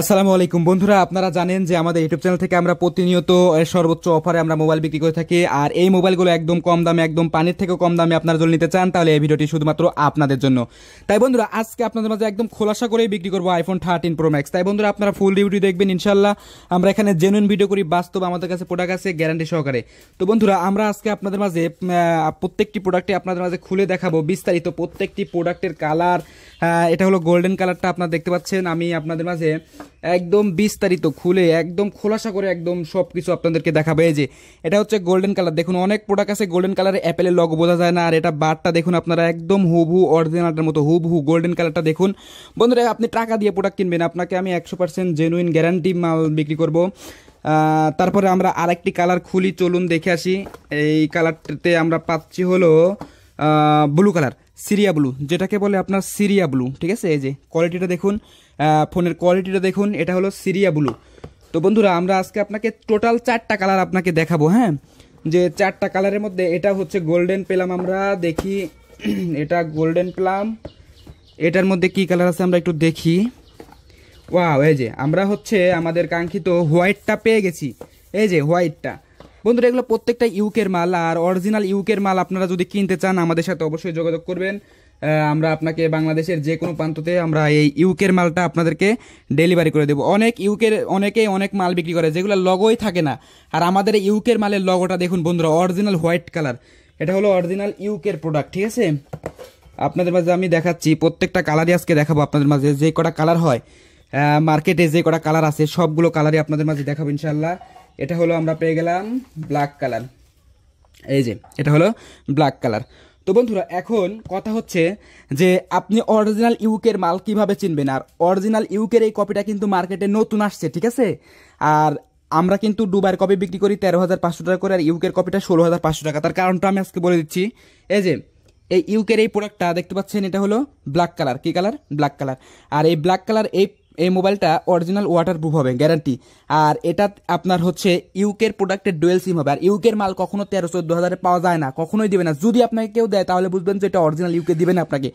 আসসালামু আলাইকুম বন্ধুরা আপনারা জানেন যে আমাদের ইউটিউব চ্যানেল থেকে আমরা প্রতিনিয়ত সর্বোচ্চ অফারে আমরা মোবাইল বিক্রি করে থাকি আর এই মোবাইলগুলো একদম কম দামে একদম পানির থেকেও কম দামে আপনারা যদি নিতে চান তাহলে এই ভিডিওটি শুধুমাত্র আপনাদের জন্য তাই বন্ধুরা আজকে আপনাদের মাঝে একদম খোলাসা করেই বিক্রি করবো আইফোন থার্টিন প্রো ম্যাক্স তাই বন্ধুরা আপনারা ফুল রিভিউ দেখবেন ইনশাল্লাহ আমরা এখানে জেনুইন ভিডিও করি বাস্তব আমাদের কাছে প্রোডাক্ট আছে গ্যারান্টি সহকারে তো বন্ধুরা আমরা আজকে আপনাদের মাঝে প্রত্যেকটি প্রোডাক্টে আপনাদের মাঝে খুলে দেখাবো বিস্তারিত প্রত্যেকটি প্রোডাক্টের কালার হ্যাঁ, এটা হলো গোল্ডেন কালারটা আপনারা দেখতে পাচ্ছেন আমি আপনাদের মাঝে একদম বিস্তারিত খুলে একদম খোলাসা করে একদম সব কিছু আপনাদেরকে দেখাবে যে এটা হচ্ছে গোল্ডেন কালার দেখুন অনেক প্রোডাক্ট আছে গোল্ডেন কালারে অ্যাপেলের লগ বোঝা যায় না আর এটা বারটা দেখুন আপনারা একদম হুবহু অরিজিনালটার মতো হুবহু গোল্ডেন কালারটা দেখুন বন্ধুরা আপনি টাকা দিয়ে প্রোডাক্ট কিনবেন আপনাকে আমি একশো পার্সেন্ট জেনুইন গ্যারান্টি মাল বিক্রি করব তারপরে আমরা আরেকটি কালার খুলি চলুন দেখে আসি এই কালারটাতে আমরা পাচ্ছি হলো ব্লু কালার সিরিয়া ব্লু যেটাকে বলে আপনার সিরিয়া ব্লু ঠিক আছে এই যে কোয়ালিটিটা দেখুন ফোনের কোয়ালিটিটা দেখুন এটা হলো সিরিয়া ব্লু তো বন্ধুরা আমরা আজকে আপনাকে টোটাল চারটা কালার আপনাকে দেখাবো হ্যাঁ যে চারটা কালারের মধ্যে এটা হচ্ছে গোল্ডেন পেলাম আমরা দেখি এটা গোল্ডেন পেলাম এটার মধ্যে কি কালার আছে আমরা একটু দেখি ওয়াও এই যে আমরা হচ্ছে আমাদের কাঙ্ক্ষিত হোয়াইটটা পেয়ে গেছি এই যে হোয়াইটটা বন্ধুরা এগুলো প্রত্যেকটা ইউকের মাল আর অরিজিনাল ইউকের মাল আপনারা যদি কিনতে চান আমাদের সাথে অবশ্যই যোগাযোগ করবেন আমরা আপনাকে বাংলাদেশের যে কোনো প্রান্ততে আমরা এই ইউকের মালটা আপনাদেরকে ডেলিভারি করে দেবো অনেক ইউকের অনেকেই অনেক মাল বিক্রি করে যেগুলো লগোই থাকে না আর আমাদের ইউকের মালের লগোটা দেখুন বন্ধুরা অরিজিনাল হোয়াইট কালার এটা হলো অরিজিনাল ইউকের প্রোডাক্ট ঠিক আছে আপনাদের মাঝে আমি দেখাচ্ছি প্রত্যেকটা কালারই আজকে দেখাবো আপনাদের মাঝে যে কটা কালার হয় মার্কেটে যে কটা কালার আছে সবগুলো কালারই আপনাদের মাঝে দেখাবো ইনশাল্লাহ এটা হলো আমরা পেয়ে গেলাম ব্ল্যাক কালার এই যে এটা হলো ব্ল্যাক কালার তো বন্ধুরা এখন কথা হচ্ছে যে আপনি অরিজিনাল ইউকের মাল কিভাবে চিনবেন আর অরিজিনাল ইউকের এই কপিটা কিন্তু মার্কেটে নতুন আসছে ঠিক আছে আর আমরা কিন্তু দুবার কপি বিক্রি করি তেরো হাজার পাঁচশো টাকা করে আর ইউকের কপিটা ষোলো হাজার পাঁচশো টাকা তার কারণটা আমি আজকে বলে দিচ্ছি এই যে এই ইউকের এই প্রোডাক্টটা দেখতে পাচ্ছেন এটা হলো ব্ল্যাক কালার কী কালার ব্ল্যাক কালার আর এই ব্ল্যাক কালার এই এই মোবাইলটা অরিজিনাল ওয়াটার প্রুফ হবে গ্যারান্টি আর এটা আপনার হচ্ছে ইউকের প্রোডাক্টের ডুয়েল সিম হবে আর ইউকের মাল কখনো তেরো চোদ্দ হাজারে পাওয়া যায় না কখনোই দেবে না যদি আপনাকে কেউ দেয় তাহলে বুঝবেন যে এটা অরিজিনাল ইউকে দিবে না আপনাকে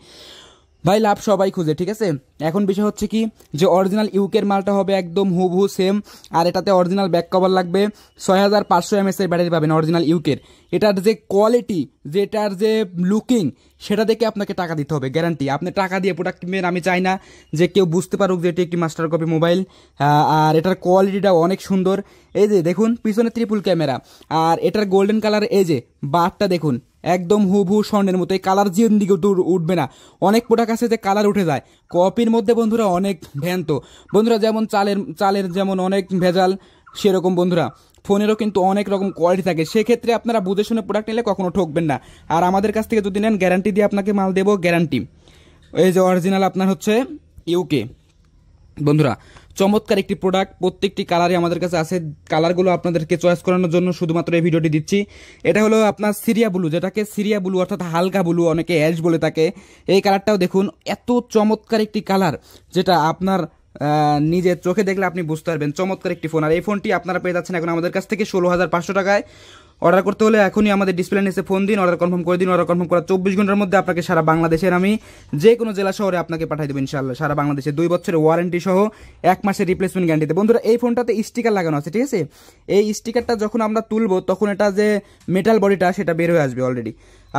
ভাই লাভ সবাই খুঁজে ঠিক আছে এখন বিষয় হচ্ছে কি যে অরিজিনাল ইউকের মালটা হবে একদম হুবহু সেম আর এটাতে অরিজিনাল ব্যাক কভার লাগবে ছয় হাজার পাঁচশো এমএসের ব্যাটারি পাবেন অরিজিনাল ইউকের এটার যে কোয়ালিটি যেটার যে লুকিং সেটা দেখে আপনাকে টাকা দিতে হবে গ্যারান্টি আপনি টাকা দিয়ে প্রোডাক্ট কিনবেন আমি চাই না যে কেউ বুঝতে পারুক যে এটি একটি মাস্টার কপি মোবাইল আর এটার কোয়ালিটিটা অনেক সুন্দর এই যে দেখুন পিছনে ত্রিপুল ক্যামেরা আর এটার গোল্ডেন কালার এই যে বারটা দেখুন একদম হুবহু স্বর্ণের মতো এই কালার জিওর দিকে উঠবে না অনেক প্রোডাক্ট আছে যে কালার উঠে যায় কপির মধ্যে বন্ধুরা অনেক ভ্যান্ত বন্ধুরা যেমন চালের চালের যেমন অনেক ভেজাল সেরকম বন্ধুরা ফোনেরও কিন্তু অনেক রকম কোয়ালিটি থাকে সেক্ষেত্রে আপনারা বুঝে শুনে প্রোডাক্ট নিলে কখনো ঠকবেন না আর আমাদের কাছ থেকে যদি নেন গ্যারান্টি দিয়ে আপনাকে মাল দেবো গ্যারান্টি এই যে অরিজিনাল আপনার হচ্ছে ইউকে বন্ধুরা চমৎকার একটি প্রোডাক্ট প্রত্যেকটি কালারই আমাদের কাছে আছে কালারগুলো আপনাদেরকে চয়েস করানোর জন্য শুধুমাত্র এই ভিডিওটি দিচ্ছি এটা হলো আপনার সিরিয়া ব্লু যেটাকে সিরিয়া ব্লু অর্থাৎ হালকা ব্লু অনেকে অ্যাশ বলে থাকে এই কালারটাও দেখুন এত চমৎকার একটি কালার যেটা আপনার নিজের চোখে দেখলে আপনি বুঝতে পারবেন চমৎকার একটি ফোন আর এই ফোনটি আপনারা পেয়ে যাচ্ছেন এখন আমাদের কাছ থেকে ষোলো হাজার পাঁচশো টাকায় অর্ডার করতে হলে এখনই আমাদের ডিসপ্লে নিচে ফোন দিন অর্ডার কনফার্ম করে দিন অর্ডার কনফার্ম করা চব্বিশ ঘন্টার মধ্যে আপনাকে সারা বাংলাদেশের আমি যে কোনো জেলা শহরে আপনাকে পাঠিয়ে দেবো ইনশাল্লাহ সারা বাংলাদেশে দুই বছরের ওয়ারেন্টি সহ এক মাসের রিপ্লেসমেন্ট গ্যারান্টিতে বন্ধুরা এই ফোনটাতে স্টিকার লাগানো আছে ঠিক আছে এই স্টিকারটা যখন আমরা তুলবো তখন এটা যে মেটাল বডিটা সেটা বের হয়ে আসবে অলরেডি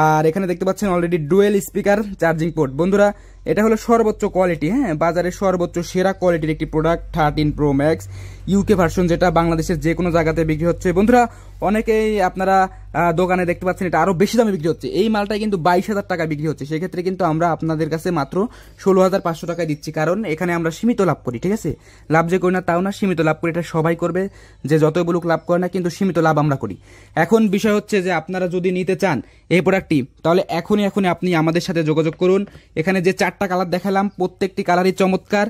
আর এখানে দেখতে পাচ্ছেন already dual speaker charging port বন্ধুরা এটা হলো সর্বোচ্চ কোয়ালিটি হ্যাঁ বাজারে সর্বোচ্চ সেরা কোয়ালিটির একটি product thirteen pro max UK version যেটা বাংলাদেশের যে কোনো জায়গাতে বিক্রি হচ্ছে বন্ধুরা অনেকেই আপনারা দোকানে দেখতে পাচ্ছেন এটা আরও বেশি দামে বিক্রি হচ্ছে এই মালটা কিন্তু বাইশ হাজার টাকা বিক্রি হচ্ছে সেক্ষেত্রে কিন্তু আমরা আপনাদের কাছে মাত্র ষোলো হাজার পাঁচশো টাকা দিচ্ছি কারণ এখানে আমরা সীমিত লাভ করি ঠিক আছে লাভ যে করি না তাও না সীমিত লাভ করি এটা সবাই করবে যে যত বলুক লাভ করে না কিন্তু সীমিত লাভ আমরা করি এখন বিষয় হচ্ছে যে আপনারা যদি নিতে চান এই প্রোডাক্টটি তাহলে এখনই এখনই আপনি আমাদের সাথে যোগাযোগ করুন এখানে যে চারটা কালার দেখালাম প্রত্যেকটি কালারই চমৎকার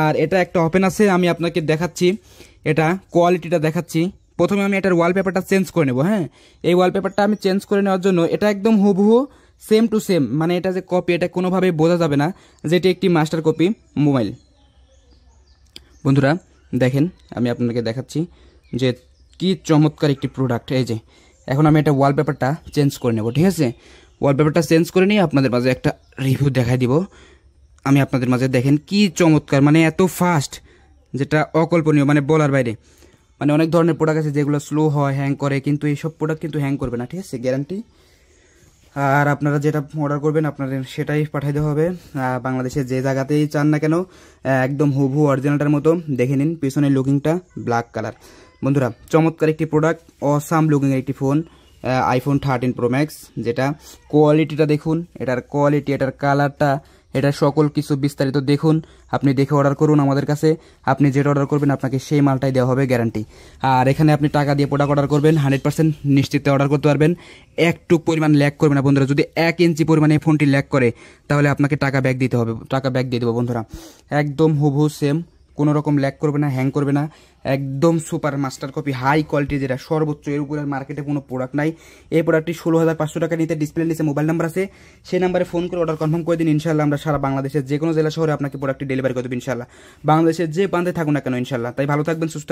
আর এটা একটা অপেন আছে আমি আপনাকে দেখাচ্ছি এটা কোয়ালিটিটা দেখাচ্ছি প্রথমে আমি এটার ওয়ালপেপারটা চেঞ্জ করে নেবো হ্যাঁ এই ওয়ালপেপারটা আমি চেঞ্জ করে নেওয়ার জন্য এটা একদম হুবহু সেম টু সেম মানে এটা যে কপি এটা কোনোভাবে বোঝা যাবে না যেটি একটি মাস্টার কপি মোবাইল বন্ধুরা দেখেন আমি আপনাকে দেখাচ্ছি যে কি চমৎকার একটি প্রোডাক্ট এই যে এখন আমি এটা ওয়ালপেপারটা চেঞ্জ করে নেব ঠিক আছে ওয়ালপেপারটা চেঞ্জ করে নিয়ে আপনাদের মাঝে একটা রিভিউ দেখাই দিব আমি আপনাদের মাঝে দেখেন কি চমৎকার মানে এত ফাস্ট যেটা অকল্পনীয় মানে বলার বাইরে মানে অনেক ধরনের প্রোডাক্ট আছে যেগুলো স্লো হয় হ্যাং করে কিন্তু এইসব প্রোডাক্ট কিন্তু হ্যাং করবে না ঠিক আছে গ্যারান্টি আর আপনারা যেটা অর্ডার করবেন আপনাদের সেটাই পাঠিয়ে দেওয়া হবে বাংলাদেশে যে জায়গাতেই চান না কেন একদম হুবহু অরিজিনালটার মতো দেখে নিন পিছনের লুকিংটা ব্ল্যাক কালার বন্ধুরা চমৎকার একটি প্রোডাক্ট অসাম লুকিং একটি phone iPhone thirteen pro max যেটা কোয়ালিটিটা দেখুন এটার কোয়ালিটি এটার কালারটা এটা সকল কিছু বিস্তারিত দেখুন আপনি দেখে অর্ডার করুন আমাদের কাছে আপনি যেটা অর্ডার করবেন আপনাকে সেই মালটাই দেওয়া হবে গ্যারান্টি আর এখানে আপনি টাকা দিয়ে প্রোডাক্ট অর্ডার করবেন হান্ড্রেড পার্সেন্ট নিশ্চিত অর্ডার করতে পারবেন একটু পরিমাণ ল্যাক করবে না বন্ধুরা যদি এক ইঞ্চি পরিমাণে ফোনটি ল্যাক করে তাহলে আপনাকে টাকা ব্যাক দিতে হবে টাকা ব্যাক দিয়ে দেবো বন্ধুরা একদম হুবহু সেম কোনো রকম ল্যাক করবে না হ্যাং করবে না একদম super master copy high quality যেটা সর্বোচ্চ এর উপরে মার্কেটে কোনো প্রোডাক্ট নাই এই প্রোডাক্টটি ষোলো হাজার পাঁচশো টাকা নিতে ডিসপ্লে নিচ্ছে মোবাইল নাম্বার আছে সেই নাম্বারে ফোন করে অর্ডার কনফার্ম করে দিন ইনশাল্লাহ আমরা সারা বাংলাদেশের যে কোনো জেলা শহরে আপনাকে প্রোডাক্টটি ডেলিভারি করে দেবো ইনশাল্লাহ বাংলাদেশের যে প্রান্তে থাকুন না কেন ইনশাল্লাহ তাই ভালো থাকবেন সুস্থ